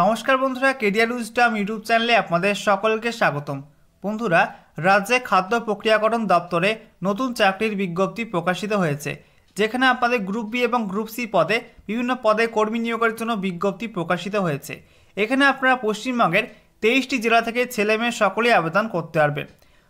নমস্কার বন্ধুরা career wisdom YouTube চ্যানেলে আপনাদের সকলকে স্বাগতম বন্ধুরা রাজ্যে খাদ্য প্রক্রিয়াকরণ দপ্তরে নতুন চাকরির বিজ্ঞপ্তি প্রকাশিত হয়েছে যেখানে আপনাদের গ্রুপ বি এবং গ্রুপ সি পদে বিভিন্ন পদে কর্মী নিয়োগের জন্য বিজ্ঞপ্তি প্রকাশিত হয়েছে এখানে আপনারা পশ্চিমবঙ্গের তেইশটি জেলা থেকে ছেলে মেয়ে সকলেই আবেদন করতে পারবেন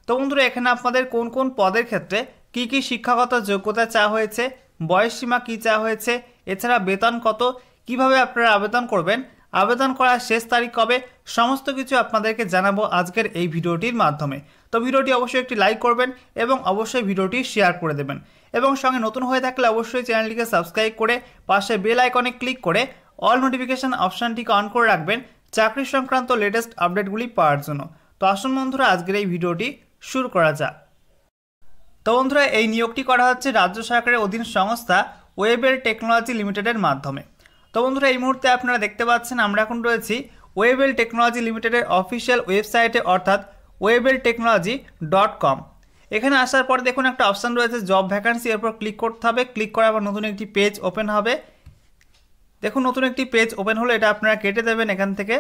তো বন্ধুরা এখানে আপনাদের কোন কোন পদের ক্ষেত্রে কি কি শিক্ষাগত যোগ্যতা চা হয়েছে বয়সসীমা কী চা হয়েছে এছাড়া বেতন কত কিভাবে আপনারা আবেদন করবেন আবেদন করার শেষ তারিখ কবে সমস্ত কিছু আপনাদেরকে জানাবো আজকের এই ভিডিওটির মাধ্যমে তো ভিডিওটি অবশ্যই একটি লাইক করবেন এবং অবশ্যই ভিডিওটি শেয়ার করে দেবেন এবং সঙ্গে নতুন হয়ে থাকলে অবশ্যই চ্যানেলটিকে সাবস্ক্রাইব করে পাশে বেল আইকনে ক্লিক করে অল নোটিফিকেশান অপশানটিকে অন করে রাখবেন চাকরি সংক্রান্ত লেটেস্ট আপডেটগুলি পাওয়ার জন্য তো আসুন বন্ধুরা আজকের এই ভিডিওটি শুরু করা যাক তো বন্ধুরা এই নিয়োগটি করা হচ্ছে রাজ্য সরকারের অধীন সংস্থা ওয়েবের টেকনোলজি লিমিটেডের মাধ্যমে তো বন্ধুরা এই মুহূর্তে আপনারা দেখতে পাচ্ছেন আমরা এখন রয়েছি ওয়েবেল টেকনোলজি লিমিটেডের অফিসিয়াল ওয়েবসাইটে অর্থাৎ ওয়েবেল টেকনোলজি ডট কম এখানে আসার পর দেখুন একটা অপশান রয়েছে জব ভ্যাকান্সি এরপর ক্লিক করতে হবে ক্লিক করার পর নতুন একটি পেজ ওপেন হবে দেখুন নতুন একটি পেজ ওপেন হলো এটা আপনারা কেটে দেবেন এখান থেকে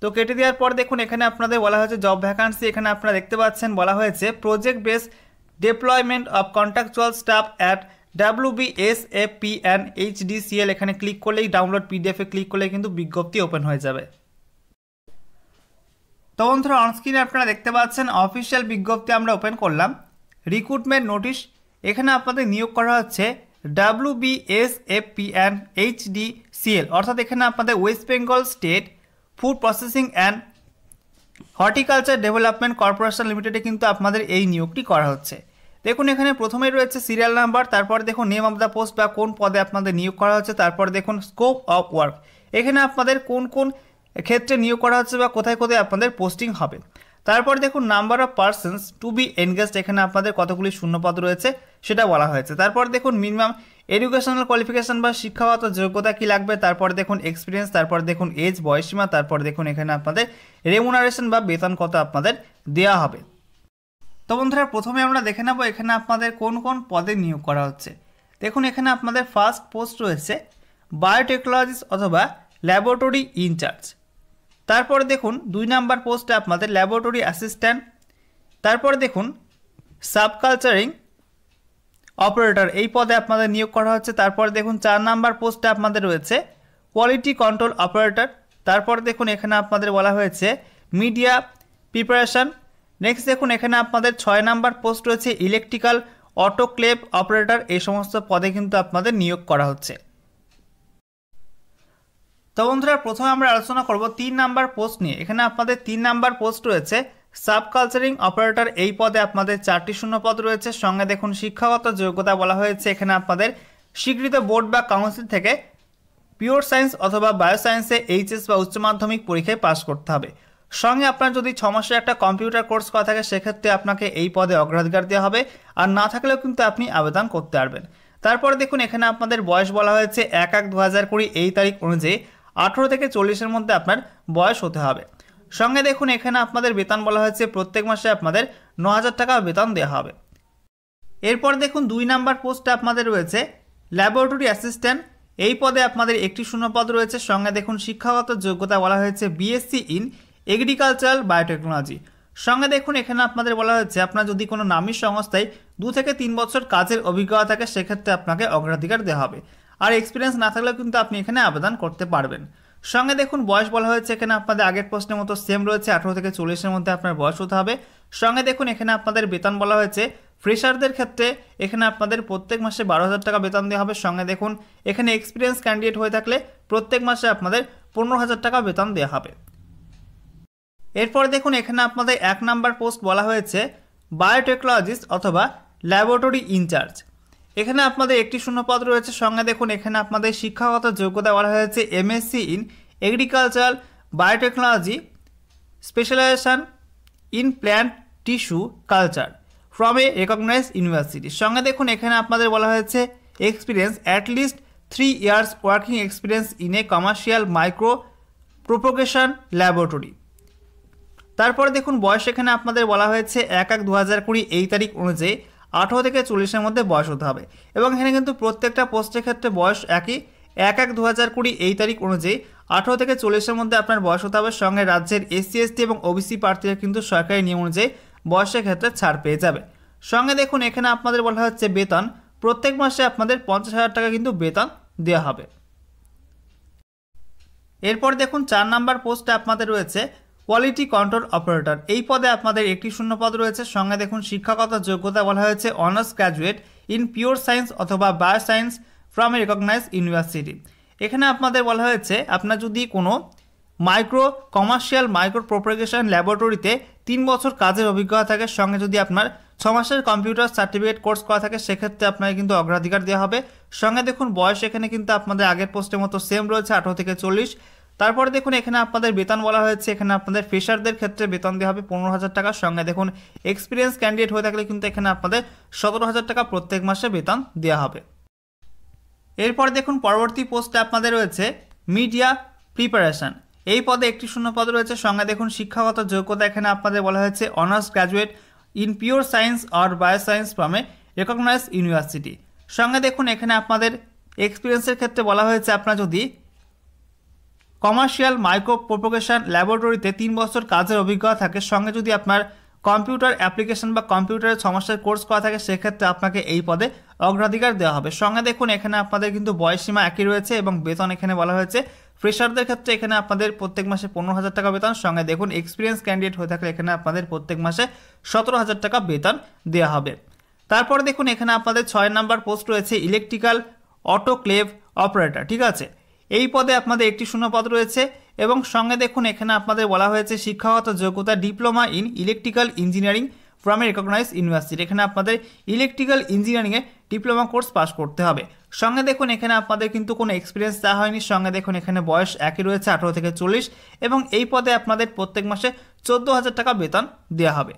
তো কেটে দেওয়ার পর দেখুন এখানে আপনাদের বলা হয়েছে জব ভ্যাকান্সি এখানে আপনারা দেখতে পাচ্ছেন বলা হয়েছে project base deployment of contractual staff at W B S A P and HDCL এখানে ক্লিক করলেই ডাউনলোড পিডিএফে ক্লিক করলে কিন্তু বিজ্ঞপ্তি ওপেন হয়ে যাবে তো বন্ধুরা অনস্ক্রিনে আপনারা দেখতে পাচ্ছেন অফিসিয়াল বিজ্ঞপ্তি আমরা ওপেন করলাম রিক্রুটমেন্ট নোটিশ এখানে আপনাদের নিয়োগ করা হচ্ছে W B S F P and HDCL অর্থাৎ এখানে আপনাদের West Bengal state food processing and horticulture development corporation লিমিটেডে কিন্তু আপনাদের এই নিয়োগটি করা হচ্ছে দেখুন এখানে প্রথমে রয়েছে সিরিয়াল নাম্বার তারপর দেখুন নেম অফ দ্য পোস্ট বা কোন পদে আপনাদের নিয়োগ করা হচ্ছে তারপর দেখুন স্কোপ অফ ওয়ার্ক এখানে আপনাদের কোন কোন ক্ষেত্রে নিয়োগ করা হচ্ছে বা কোথায় কোথায় আপনাদের পোস্টিং হবে তারপর দেখুন number of persons to be engaged এখানে আপনাদের কতগুলি শূন্যপদ রয়েছে সেটা বলা হয়েছে তারপর দেখুন মিনিমাম এডুকেশনাল কোয়ালিফিকেশান বা শিক্ষাগত যোগ্যতা কি লাগবে তারপর দেখুন এক্সপিরিয়েন্স তারপর দেখুন এজ বয়সীমা তারপর দেখুন এখানে আপনাদের রেমুনারেশন বা বেতন কত আপনাদের দেওয়া হবে তো বন্ধুরা প্রথমে আমরা দেখে নেব এখানে আপনাদের কোন কোন পদে নিয়োগ করা হচ্ছে দেখুন এখানে আপনাদের ফার্স্ট পোস্ট রয়েছে বায়োটেকনোলজিস্ট অথবা ল্যাবরেটরি ইনচার্জ তারপরে দেখুন দুই নাম্বার পোস্টে আপনাদের ল্যাবরেটরি অ্যাসিস্ট্যান্ট তারপরে দেখুন সাবকালচারিং অপারেটর এই পদে আপনাদের নিয়োগ করা হচ্ছে তারপরে দেখুন চার নাম্বার পোস্টে আপনাদের রয়েছে কোয়ালিটি কন্ট্রোল অপারেটর তারপরে দেখুন এখানে আপনাদের বলা হয়েছে মিডিয়া প্রিপারেশান নেক্সট দেখুন এখানে আপনাদের ছয় নাম্বার পোস্ট রয়েছে ইলেকট্রিক্যাল অটোক্লেভ অপারেটর এই সমস্ত পদে কিন্তু আপনাদের নিয়োগ করা হচ্ছে তো বন্ধুরা প্রথমে আমরা আলোচনা করব তিন নাম্বার পোস্ট নিয়ে এখানে আপনাদের তিন নাম্বার পোস্ট রয়েছে সাব কালচারিং অপারেটর এই পদে আপনাদের চারটি শূন্য পদ রয়েছে সঙ্গে দেখুন শিক্ষাগত যোগ্যতা বলা হয়েছে এখানে আপনাদের স্বীকৃত বোর্ড বা কাউন্সিল থেকে পিওর সায়েন্স অথবা বায়োসায়েন্সে এইচএস বা উচ্চ মাধ্যমিক পরীক্ষায় পাশ করতে হবে সঙ্গে আপনার যদি ছ মাসের একটা কম্পিউটার কোর্স করা থাকে সেক্ষেত্রে আপনাকে এই পদে অগ্রাধিকার দেওয়া হবে আর না থাকলেও কিন্তু আপনি আবেদন করতে পারবেন তারপরে দেখুন এখানে আপনাদের বয়স বলা হয়েছে এক এক দু হাজার কুড়ি এই তারিখ অনুযায়ী আঠেরো থেকে চল্লিশের মধ্যে আপনার বয়স হতে হবে সঙ্গে দেখুন এখানে আপনাদের বেতন বলা হয়েছে প্রত্যেক মাসে আপনাদের ন হাজার টাকা বেতন দেওয়া হবে এরপর দেখুন দুই নাম্বার পোস্টে আপনাদের রয়েছে ল্যাবরেটরি অ্যাসিস্ট্যান্ট এই পদে আপনাদের একটি শূন্য পদ রয়েছে সঙ্গে দেখুন শিক্ষাগত যোগ্যতা বলা হয়েছে বিএসসি ইন এগ্রিকালচারাল বায়োটেকনোলজি সঙ্গে দেখুন এখানে আপনাদের বলা হয়েছে আপনার যদি কোনো নামী সংস্থায় দু থেকে তিন বছর কাজের অভিজ্ঞতা থাকে সেক্ষেত্রে আপনাকে অগ্রাধিকার দেওয়া হবে আর এক্সপিরিয়েন্স না থাকলেও কিন্তু আপনি এখানে আবেদন করতে পারবেন সঙ্গে দেখুন বয়স বলা হয়েছে এখানে আপনাদের আগের প্রশ্নের মতো সেম রয়েছে আঠেরো থেকে চল্লিশের মধ্যে আপনার বয়স হতে হবে সঙ্গে দেখুন এখানে আপনাদের বেতন বলা হয়েছে ফ্রেশারদের ক্ষেত্রে এখানে আপনাদের প্রত্যেক মাসে বারো হাজার টাকা বেতন দেওয়া হবে সঙ্গে দেখুন এখানে এক্সপিরিয়েন্স ক্যান্ডিডেট হয়ে থাকলে প্রত্যেক মাসে আপনাদের পনেরো হাজার টাকা বেতন দেওয়া হবে এরপরে দেখুন এখানে আপনাদের এক নাম্বার পোস্ট বলা হয়েছে বায়োটেকনোলজিস্ট অথবা ল্যাবরেটরি ইনচার্জ এখানে আপনাদের একটি শূন্যপদ রয়েছে সঙ্গে দেখুন এখানে আপনাদের শিক্ষাগত যোগ্যতা বলা হয়েছে MSc in agriculture biotechnology specialisation in plant tissue culture from a recognise university সঙ্গে দেখুন এখানে আপনাদের বলা হয়েছে experience at least three years working experience in a commercial micro propagation laboratory তারপরে দেখুন বয়স এখানে আপনাদের বলা হয়েছে এক এক দু হাজার কুড়ি এই তারিখ অনুযায়ী আঠেরো থেকে চল্লিশের মধ্যে বয়স হতে হবে এবং এখানে কিন্তু প্রত্যেকটা পোস্টের ক্ষেত্রে বয়স একই এক এক দু হাজার কুড়ি এই তারিখ অনুযায়ী আঠারো থেকে চল্লিশের মধ্যে আপনার বয়স হতে হবে সঙ্গে রাজ্যের এসসি এসটি এবং ওবিসি প্রার্থীরা কিন্তু সরকারি নিয়ম অনুযায়ী বয়সের ক্ষেত্রে ছাড় পেয়ে যাবে সঙ্গে দেখুন এখানে আপনাদের বলা হচ্ছে বেতন প্রত্যেক মাসে আপনাদের পঞ্চাশ হাজার টাকা কিন্তু বেতন দেওয়া হবে এরপর দেখুন চার নাম্বার পোস্টে আপনাদের রয়েছে কোয়ালিটি কন্ট্রোল অপারেটর এই পদে আপনাদের একটি শূন্য পদ রয়েছে সঙ্গে দেখুন শিক্ষাগত যোগ্যতা বলা হয়েছে honours graduate in pure science অথবা bio science from recognise university এখানে আপনাদের বলা হয়েছে আপনার যদি কোনো মাইক্রো কমার্শিয়াল মাইক্রো প্রোপ্রোগেশন ল্যাবরেটরিতে তিন বছর কাজের অভিজ্ঞতা থাকে সঙ্গে যদি আপনার ছ মাসের কম্পিউটার সার্টিফিকেট কোর্স করা থাকে সেক্ষেত্রে আপনাকে কিন্তু অগ্রাধিকার দেওয়া হবে সঙ্গে দেখুন বয়স এখানে কিন্তু আপনাদের আগের পোস্টের মতো সেম রয়েছে আঠারো থেকে চল্লিশ তারপরে দেখুন এখানে আপনাদের বেতন বলা হয়েছে এখানে আপনাদের ফ্রেশারদের ক্ষেত্রে বেতন দেওয়া হবে পনেরো হাজার টাকার সঙ্গে দেখুন এক্সপিরিয়েন্স ক্যান্ডিডেট হয়ে থাকলে কিন্তু এখানে আপনাদের সতেরো হাজার টাকা প্রত্যেক মাসে বেতন দেওয়া হবে এরপর দেখুন পরবর্তী পোস্টে আপনাদের রয়েছে মিডিয়া প্রিপারেশান এই পদে একটি শূন্য পদ রয়েছে সঙ্গে দেখুন শিক্ষাগত যোগ্যতা এখানে আপনাদের বলা হয়েছে honours graduate in pure science or bio science ফ্রমে রেকগনাইজ ইউনিভার্সিটি সঙ্গে দেখুন এখানে আপনাদের এক্সপিরিয়েন্সের ক্ষেত্রে বলা হয়েছে আপনারা যদি কমার্শিয়াল মাইক্রো প্রোপোকেশন ল্যাবরেটরিতে তিন বছর কাজের অভিজ্ঞতা থাকে সঙ্গে যদি আপনার কম্পিউটার অ্যাপ্লিকেশন বা কম্পিউটারের সমস্যার কোর্স করা থাকে সেক্ষেত্রে আপনাকে এই পদে অগ্রাধিকার দেওয়া হবে সঙ্গে দেখুন এখানে আপনাদের কিন্তু বয়সীমা একই রয়েছে এবং বেতন এখানে বলা হয়েছে ফ্রেশারদের ক্ষেত্রে এখানে আপনাদের প্রত্যেক মাসে পনেরো হাজার টাকা বেতন সঙ্গে দেখুন এক্সপিরিয়েন্স ক্যান্ডিডেট হয়ে থাকলে এখানে আপনাদের প্রত্যেক মাসে সতেরো হাজার টাকা বেতন দেওয়া হবে তারপরে দেখুন এখানে আপনাদের ছয় নাম্বার পোস্ট রয়েছে ইলেকট্রিক্যাল অটোক্লেভ অপারেটর ঠিক আছে এই পদে আপনাদের একটি শূন্য পদ রয়েছে এবং সঙ্গে দেখুন এখানে আপনাদের বলা হয়েছে শিক্ষাগত যোগ্যতা diploma in electrical engineering from a recognise university এখানে আপনাদের ইলেকট্রিক্যাল ইঞ্জিনিয়ারিংয়ে ডিপ্লোমা কোর্স পাস করতে হবে সঙ্গে দেখুন এখানে আপনাদের কিন্তু কোনো এক্সপিরিয়েন্স দেওয়া হয়নি সঙ্গে দেখুন এখানে বয়স একই রয়েছে আঠেরো থেকে চল্লিশ এবং এই পদে আপনাদের প্রত্যেক মাসে চোদ্দো হাজার টাকা বেতন দেওয়া হবে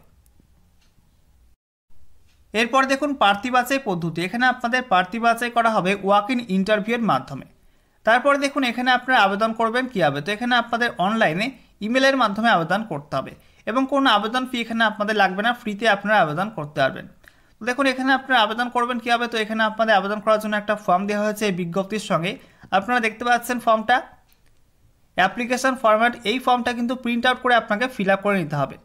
এরপর দেখুন প্রার্থী বাছাই পদ্ধতি এখানে আপনাদের প্রার্থী বাছাই করা হবে ওয়াক ইন ইন্টারভিউয়ের মাধ্যমে তারপরে দেখুন এখানে আপনারা আবেদন করবেন কীভাবে তো এখানে আপনাদের অনলাইনে ইমেলের মাধ্যমে আবেদন করতে হবে এবং কোনো আবেদন ফি এখানে আপনাদের লাগবে না ফ্রিতে আপনারা আবেদন করতে পারবেন তো দেখুন এখানে আপনারা আবেদন করবেন কীভাবে তো এখানে আপনাদের আবেদন করার জন্য একটা ফর্ম দেওয়া হয়েছে এই বিজ্ঞপ্তির সঙ্গে আপনারা দেখতে পাচ্ছেন ফর্মটা অ্যাপ্লিকেশান ফর্ম্যাট এই ফর্মটা কিন্তু প্রিন্ট আউট করে আপনাকে ফিল আপ করে নিতে হবে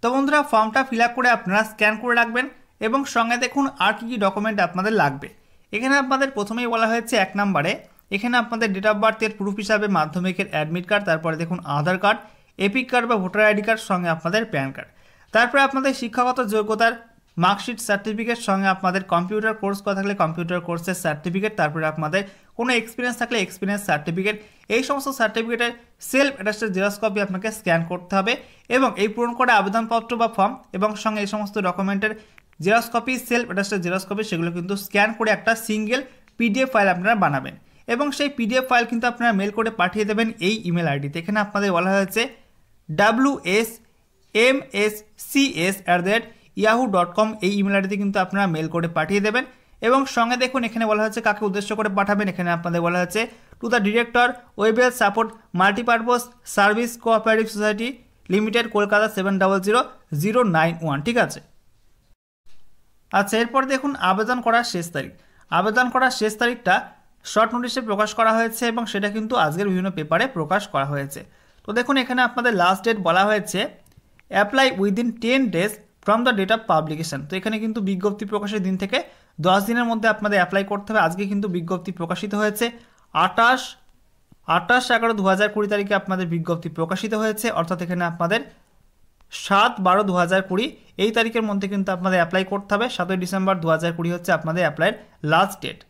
তো বন্ধুরা ফর্মটা ফিল আপ করে আপনারা স্ক্যান করে রাখবেন এবং সঙ্গে দেখুন আর কী কী ডকুমেন্ট আপনাদের লাগবে এখানে আপনাদের প্রথমেই বলা হয়েছে এক নাম্বারে এখানে আপনাদের ডেট অফ বার্থের প্রুফ হিসাবে মাধ্যমিকের অ্যাডমিট কার্ড তারপরে দেখুন আধার কার্ড এপিক কার্ড বা ভোটার আইডি কার্ড সঙ্গে আপনাদের প্যান কার্ড তারপরে আপনাদের শিক্ষাগত যোগ্যতার মার্কশিট সার্টিফিকেট সঙ্গে আপনাদের কম্পিউটার কোর্স করা থাকলে কম্পিউটার কোর্সের সার্টিফিকেট তারপরে আপনাদের কোনো এক্সপিরিয়েন্স থাকলে এক্সপিরিয়েন্স সার্টিফিকেট এই সমস্ত সার্টিফিকেটের সেলফ অ্যাটাস্টেড জেরক্স কপি আপনাকে স্ক্যান করতে হবে এবং এই পূরণ করা আবেদনপত্র বা ফর্ম এবং সঙ্গে এই সমস্ত ডকুমেন্টের xerox copy self attested xerox copy সেগুলো কিন্তু স্ক্যান করে একটা সিঙ্গেল পিডিএফ ফাইল আপনারা বানাবেন এবং সেই পিডিএফ ফাইল কিন্তু আপনারা মেল করে পাঠিয়ে দেবেন এই ইমেল আইডিতে এখানে আপনাদের বলা হয়েছে W S M S C S at the rate Yahoo dot com এই ইমেল আইডিতে কিন্তু আপনারা মেল করে পাঠিয়ে দেবেন এবং সঙ্গে দেখুন এখানে বলা হচ্ছে কাকে উদ্দেশ্য করে পাঠাবেন এখানে আপনাদের বলা হচ্ছে to the director Webel support multipurpose service cooperative society limited Kolkata seven double zero zero nine one ঠিক আছে আচ্ছা এরপর দেখুন আবেদন করার শেষ তারিখ আবেদন করার শেষ তারিখটা শর্ট নোটিশে প্রকাশ করা হয়েছে এবং সেটা কিন্তু আজকের বিভিন্ন পেপারে প্রকাশ করা হয়েছে তো দেখুন এখানে আপনাদের লাস্ট ডেট বলা হয়েছে apply within ten days from the date of publication তো এখানে কিন্তু বিজ্ঞপ্তি প্রকাশের দিন থেকে দশ দিনের মধ্যে আপনাদের অ্যাপ্লাই করতে হবে আজকে কিন্তু বিজ্ঞপ্তি প্রকাশিত হয়েছে আটাশ আটাশ এগারো দু হাজার কুড়ি তারিখে আপনাদের বিজ্ঞপ্তি প্রকাশিত হয়েছে অর্থাৎ এখানে আপনাদের সাত বারো দু হাজার কুড়ি এই তারিখের মধ্যে কিন্তু আপনাদের অ্যাপ্লাই করতে হবে সাতই ডিসেম্বর দু হাজার কুড়ি হচ্ছে আপনাদের অ্যাপ্লাইয়ের লাস্ট ডেট